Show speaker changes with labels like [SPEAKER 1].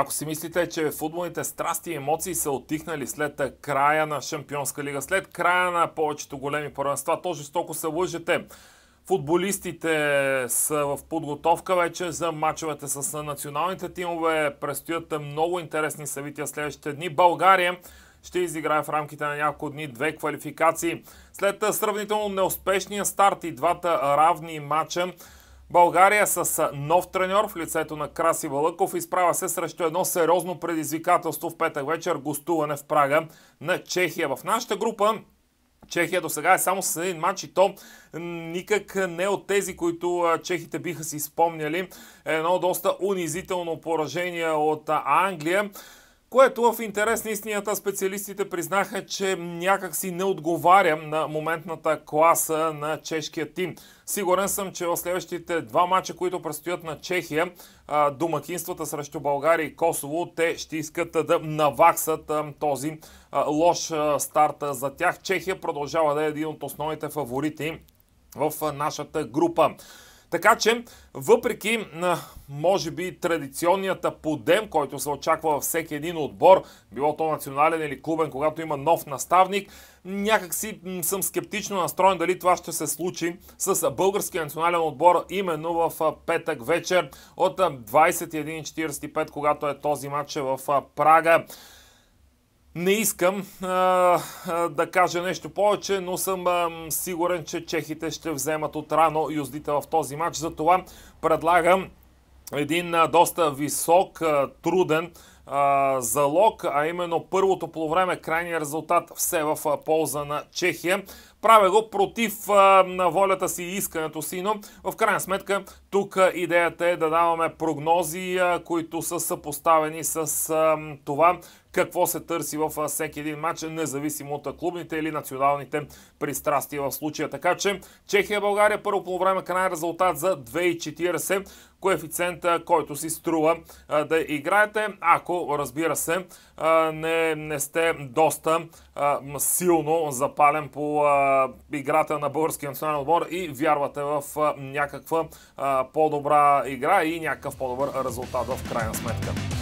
[SPEAKER 1] Ако си мислите, че футболните страсти и емоции са отихнали след края на Шампионска лига, след края на повечето големи първенства, то жестоко се лъжете. Футболистите са в подготовка вече за мачовете с националните тимове. Престоят много интересни събития следващите дни. България ще изиграе в рамките на няколко дни две квалификации. След сравнително неуспешния старт и двата равни матча, България с нов треньор в лицето на Краси Валъков изправя се срещу едно сериозно предизвикателство в петък вечер гостуване в Прага на Чехия. В нашата група Чехия до сега е само с един матч и то никак не от тези, които чехите биха си спомняли. Едно доста унизително поражение от Англия което в интерес на истината специалистите признаха, че някакси не отговарям на моментната класа на чешкия тим. Сигурен съм, че в следващите два мача, които предстоят на Чехия, домакинствата срещу България и Косово, те ще искат да наваксат този лош старт за тях. Чехия продължава да е един от основните фаворити в нашата група. Така че, въпреки, може би, традиционният подем, който се очаква във всеки един отбор, било то национален или клубен, когато има нов наставник, някакси съм скептично настроен дали това ще се случи с българския национален отбор именно в петък вечер от 21.45, когато е този матч е в Прага. Не искам а, а, да кажа нещо повече, но съм а, сигурен, че чехите ще вземат отрано юздите в този матч. Затова предлагам един а, доста висок, а, труден а, залог, а именно първото полувреме, крайният резултат все в а, полза на Чехия. Правя го против на волята си и искането си, но в крайна сметка тук идеята е да даваме прогнози, които са съпоставени с това, какво се търси в всеки един матч, независимо от клубните или националните пристрастия в случая. Така че Чехия-България първо по време крайен резултат за 2,40 коефициента, който си струва да играете, ако разбира се не, не сте доста силно запален по играта на българския национален отбор и вярвате в а, някаква а, по-добра игра и някакъв по-добър резултат в крайна сметка.